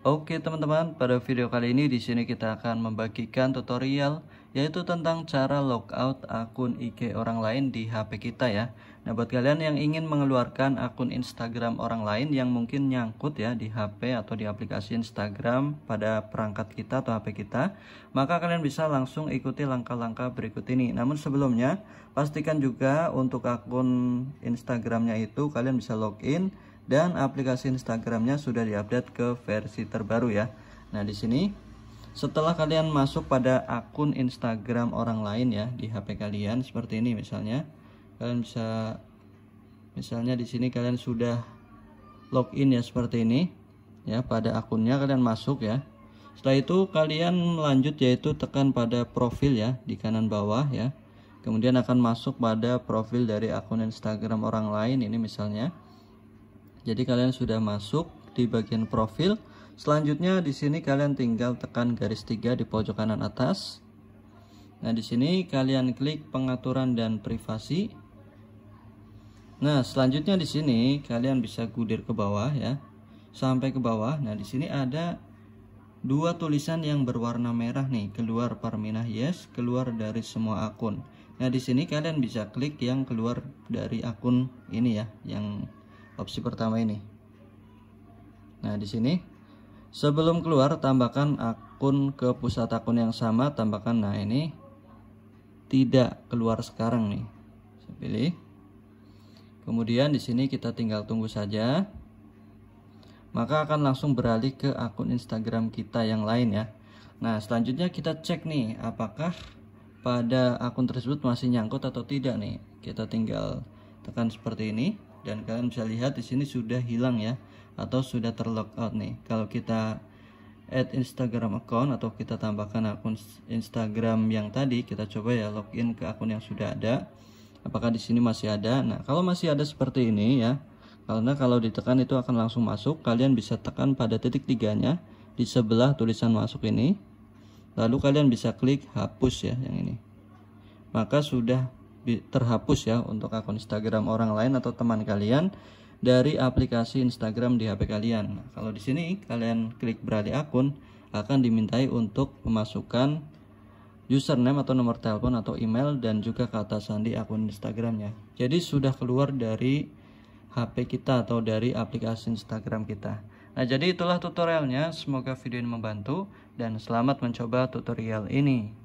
Oke teman-teman, pada video kali ini di sini kita akan membagikan tutorial yaitu tentang cara logout akun IG orang lain di HP kita ya. Nah, buat kalian yang ingin mengeluarkan akun Instagram orang lain yang mungkin nyangkut ya di HP atau di aplikasi Instagram pada perangkat kita atau HP kita, maka kalian bisa langsung ikuti langkah-langkah berikut ini. Namun sebelumnya, pastikan juga untuk akun Instagramnya itu kalian bisa login dan aplikasi Instagramnya sudah diupdate ke versi terbaru ya. Nah di sini setelah kalian masuk pada akun Instagram orang lain ya di HP kalian seperti ini misalnya kalian bisa misalnya di sini kalian sudah login ya seperti ini ya pada akunnya kalian masuk ya setelah itu kalian lanjut yaitu tekan pada profil ya di kanan bawah ya kemudian akan masuk pada profil dari akun Instagram orang lain ini misalnya jadi kalian sudah masuk di bagian profil. Selanjutnya di sini kalian tinggal tekan garis tiga di pojok kanan atas. Nah, di sini kalian klik pengaturan dan privasi. Nah, selanjutnya di sini kalian bisa gudir ke bawah ya. Sampai ke bawah. Nah, di sini ada dua tulisan yang berwarna merah nih, keluar Parminah Yes, keluar dari semua akun. Nah, di sini kalian bisa klik yang keluar dari akun ini ya, yang opsi pertama ini nah di sini sebelum keluar tambahkan akun ke pusat akun yang sama tambahkan nah ini tidak keluar sekarang nih saya pilih kemudian di sini kita tinggal tunggu saja maka akan langsung beralih ke akun Instagram kita yang lain ya Nah selanjutnya kita cek nih apakah pada akun tersebut masih nyangkut atau tidak nih kita tinggal tekan seperti ini dan kalian bisa lihat di sini sudah hilang ya atau sudah terlockout nih kalau kita add Instagram account atau kita tambahkan akun Instagram yang tadi kita coba ya login ke akun yang sudah ada apakah di sini masih ada nah kalau masih ada seperti ini ya karena kalau ditekan itu akan langsung masuk kalian bisa tekan pada titik tiganya di sebelah tulisan masuk ini lalu kalian bisa klik hapus ya yang ini maka sudah terhapus ya untuk akun Instagram orang lain atau teman kalian dari aplikasi Instagram di HP kalian. Nah, kalau di sini kalian klik beralih akun akan dimintai untuk memasukkan username atau nomor telepon atau email dan juga kata sandi akun Instagramnya. Jadi sudah keluar dari HP kita atau dari aplikasi Instagram kita. Nah, jadi itulah tutorialnya. Semoga video ini membantu dan selamat mencoba tutorial ini.